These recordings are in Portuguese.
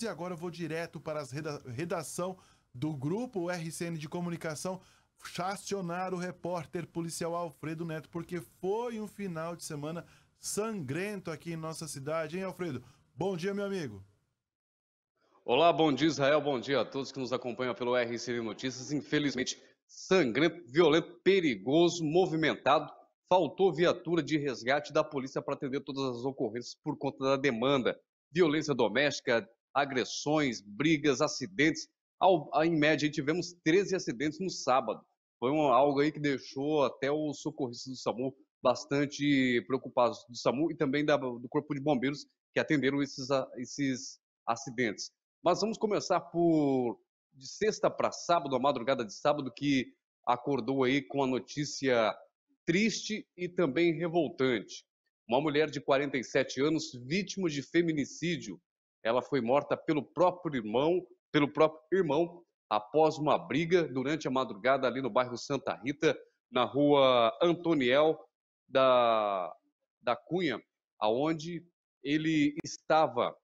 E agora eu vou direto para a redação do grupo RCN de comunicação chacionar o repórter policial Alfredo Neto, porque foi um final de semana sangrento aqui em nossa cidade, hein, Alfredo? Bom dia, meu amigo. Olá, bom dia, Israel. Bom dia a todos que nos acompanham pelo RCN Notícias. Infelizmente, sangrento, violento, perigoso, movimentado. Faltou viatura de resgate da polícia para atender todas as ocorrências por conta da demanda. Violência doméstica, agressões, brigas, acidentes. Ao, em média, tivemos 13 acidentes no sábado. Foi um, algo aí que deixou até os socorristas do SAMU bastante preocupados, do SAMU e também da, do Corpo de Bombeiros que atenderam esses, esses acidentes. Mas vamos começar por de sexta para sábado, a madrugada de sábado, que acordou aí com a notícia triste e também revoltante. Uma mulher de 47 anos, vítima de feminicídio, ela foi morta pelo próprio irmão, pelo próprio irmão, após uma briga durante a madrugada ali no bairro Santa Rita, na rua Antoniel da, da Cunha, aonde ele estava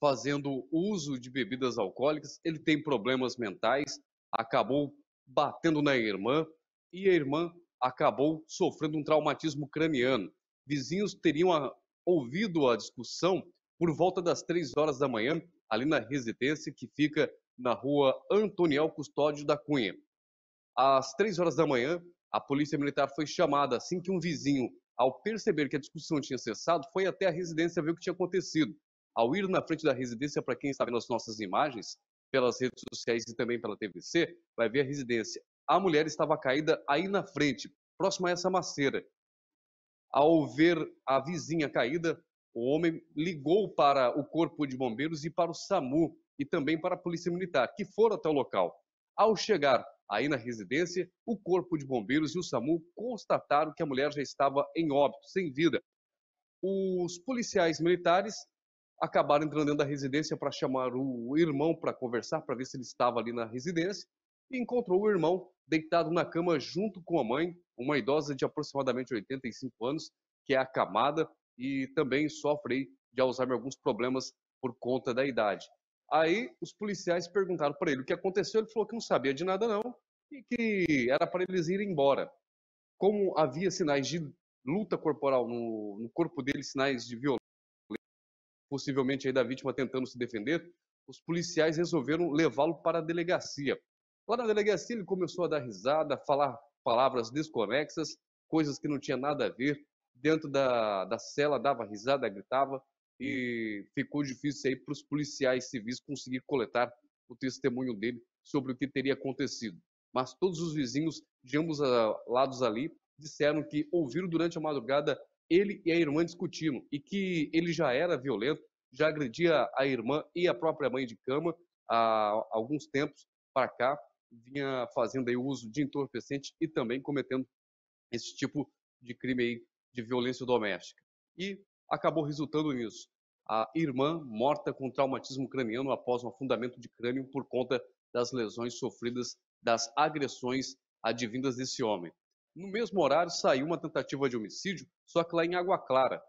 fazendo uso de bebidas alcoólicas, ele tem problemas mentais, acabou batendo na irmã e a irmã acabou sofrendo um traumatismo craniano. Vizinhos teriam ah, ouvido a discussão por volta das três horas da manhã, ali na residência que fica na rua Antoniel Custódio da Cunha. Às três horas da manhã, a polícia militar foi chamada assim que um vizinho, ao perceber que a discussão tinha cessado, foi até a residência ver o que tinha acontecido. Ao ir na frente da residência, para quem está vendo as nossas imagens, pelas redes sociais e também pela TVC, vai ver a residência. A mulher estava caída aí na frente, próxima a essa maceira. Ao ver a vizinha caída, o homem ligou para o Corpo de Bombeiros e para o SAMU e também para a Polícia Militar, que foram até o local. Ao chegar aí na residência, o Corpo de Bombeiros e o SAMU constataram que a mulher já estava em óbito, sem vida. Os policiais militares acabaram entrando dentro da residência para chamar o irmão para conversar, para ver se ele estava ali na residência, e encontrou o irmão deitado na cama junto com a mãe, uma idosa de aproximadamente 85 anos, que é acamada, e também sofri de Alzheimer alguns problemas por conta da idade. Aí os policiais perguntaram para ele o que aconteceu, ele falou que não sabia de nada não e que era para eles irem embora. Como havia sinais de luta corporal no, no corpo dele, sinais de violência, possivelmente aí da vítima tentando se defender, os policiais resolveram levá-lo para a delegacia. Lá na delegacia ele começou a dar risada, a falar palavras desconexas, coisas que não tinha nada a ver, dentro da, da cela, dava risada, gritava, e hum. ficou difícil aí para os policiais civis conseguir coletar o testemunho dele sobre o que teria acontecido. Mas todos os vizinhos de ambos ah, lados ali disseram que ouviram durante a madrugada ele e a irmã discutindo e que ele já era violento, já agredia a irmã e a própria mãe de cama há alguns tempos para cá, vinha fazendo aí o uso de entorpecente e também cometendo esse tipo de crime aí de violência doméstica. E acabou resultando nisso. A irmã morta com traumatismo craniano após um afundamento de crânio por conta das lesões sofridas das agressões advindas desse homem. No mesmo horário, saiu uma tentativa de homicídio, só que lá em Água Clara.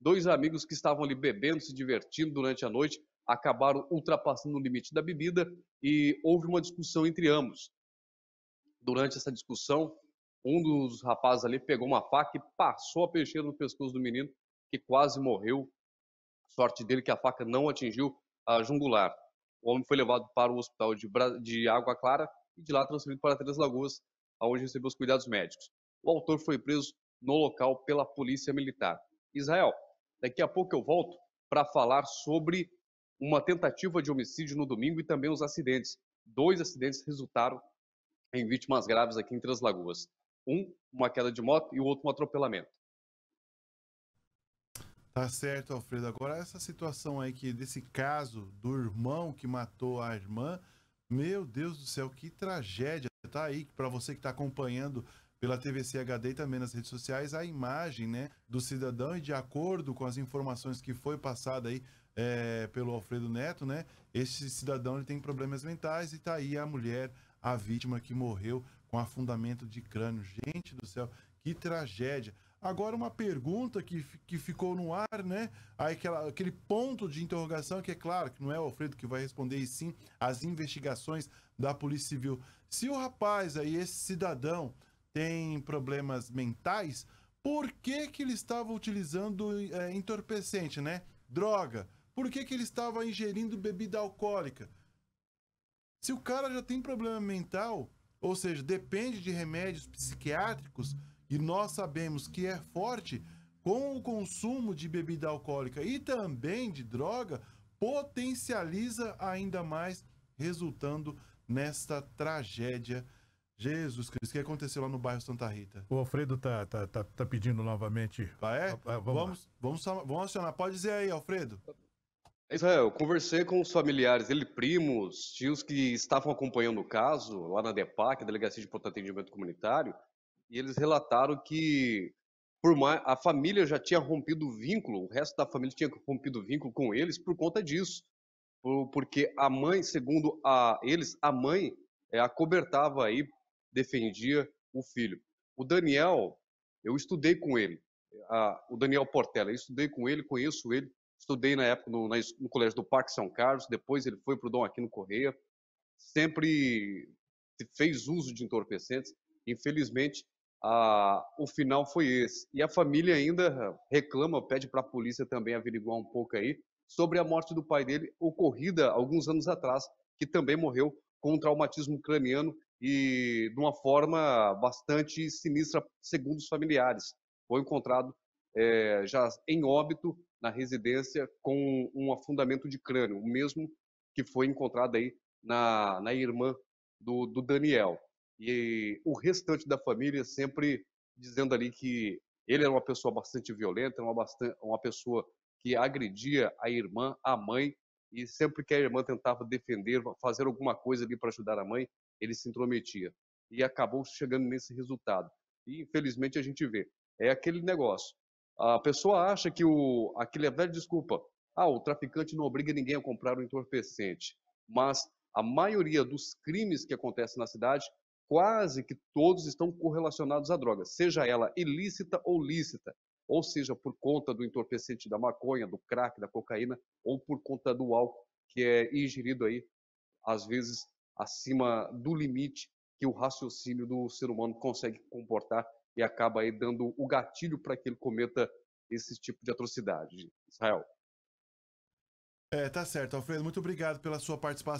Dois amigos que estavam ali bebendo, se divertindo durante a noite, acabaram ultrapassando o limite da bebida e houve uma discussão entre ambos. Durante essa discussão, um dos rapazes ali pegou uma faca e passou a peixeira no pescoço do menino, que quase morreu. Sorte dele que a faca não atingiu a jungular. O homem foi levado para o hospital de, Bra... de Água Clara e de lá transferido para Três Lagoas, onde recebeu os cuidados médicos. O autor foi preso no local pela polícia militar. Israel, daqui a pouco eu volto para falar sobre uma tentativa de homicídio no domingo e também os acidentes. Dois acidentes resultaram em vítimas graves aqui em Três Lagoas. Um, uma queda de moto e o outro, um atropelamento. Tá certo, Alfredo. Agora, essa situação aí que desse caso do irmão que matou a irmã, meu Deus do céu, que tragédia. Tá aí para você que está acompanhando pela TVC HD e também nas redes sociais a imagem, né, do cidadão e de acordo com as informações que foi passada aí é, pelo Alfredo Neto, né? Esse cidadão ele tem problemas mentais e tá aí a mulher, a vítima que morreu um afundamento de crânio. Gente do céu, que tragédia. Agora, uma pergunta que, que ficou no ar, né? Aí aquela, aquele ponto de interrogação, que é claro que não é o Alfredo que vai responder, e sim as investigações da Polícia Civil. Se o rapaz aí, esse cidadão, tem problemas mentais, por que, que ele estava utilizando é, entorpecente, né? Droga. Por que, que ele estava ingerindo bebida alcoólica? Se o cara já tem problema mental, ou seja, depende de remédios psiquiátricos, e nós sabemos que é forte, com o consumo de bebida alcoólica e também de droga, potencializa ainda mais, resultando nesta tragédia. Jesus Cristo, o que aconteceu lá no bairro Santa Rita? O Alfredo tá, tá, tá, tá pedindo novamente. Ah, é? Ah, ah vamos, vamos, vamos, vamos, acionar. Pode dizer aí, Alfredo. É Israel, é, conversei com os familiares dele, primos, tios que estavam acompanhando o caso lá na DEPAC, Delegacia de Porto Atendimento Comunitário, e eles relataram que por mais, a família já tinha rompido o vínculo, o resto da família tinha rompido o vínculo com eles por conta disso. Por, porque a mãe, segundo a, eles, a mãe é, acobertava aí, defendia o filho. O Daniel, eu estudei com ele, a, o Daniel Portela, eu estudei com ele, conheço ele, Estudei na época no, no colégio do Parque São Carlos, depois ele foi para o Dom Aquino Correia. Sempre fez uso de entorpecentes. Infelizmente, a, o final foi esse. E a família ainda reclama, pede para a polícia também averiguar um pouco aí sobre a morte do pai dele, ocorrida alguns anos atrás, que também morreu com um traumatismo craniano e de uma forma bastante sinistra, segundo os familiares. Foi encontrado é, já em óbito na residência com um afundamento de crânio, o mesmo que foi encontrado aí na, na irmã do, do Daniel. E o restante da família sempre dizendo ali que ele era uma pessoa bastante violenta, uma, bastante, uma pessoa que agredia a irmã, a mãe, e sempre que a irmã tentava defender, fazer alguma coisa ali para ajudar a mãe, ele se intrometia. E acabou chegando nesse resultado. E infelizmente a gente vê. É aquele negócio. A pessoa acha que o, aquele é velho desculpa. Ah, o traficante não obriga ninguém a comprar um entorpecente. Mas a maioria dos crimes que acontecem na cidade, quase que todos estão correlacionados à droga, seja ela ilícita ou lícita, ou seja, por conta do entorpecente da maconha, do crack, da cocaína, ou por conta do álcool que é ingerido aí, às vezes acima do limite que o raciocínio do ser humano consegue comportar e acaba aí dando o gatilho para que ele cometa esse tipo de atrocidade. Israel. É, tá certo, Alfredo. Muito obrigado pela sua participação.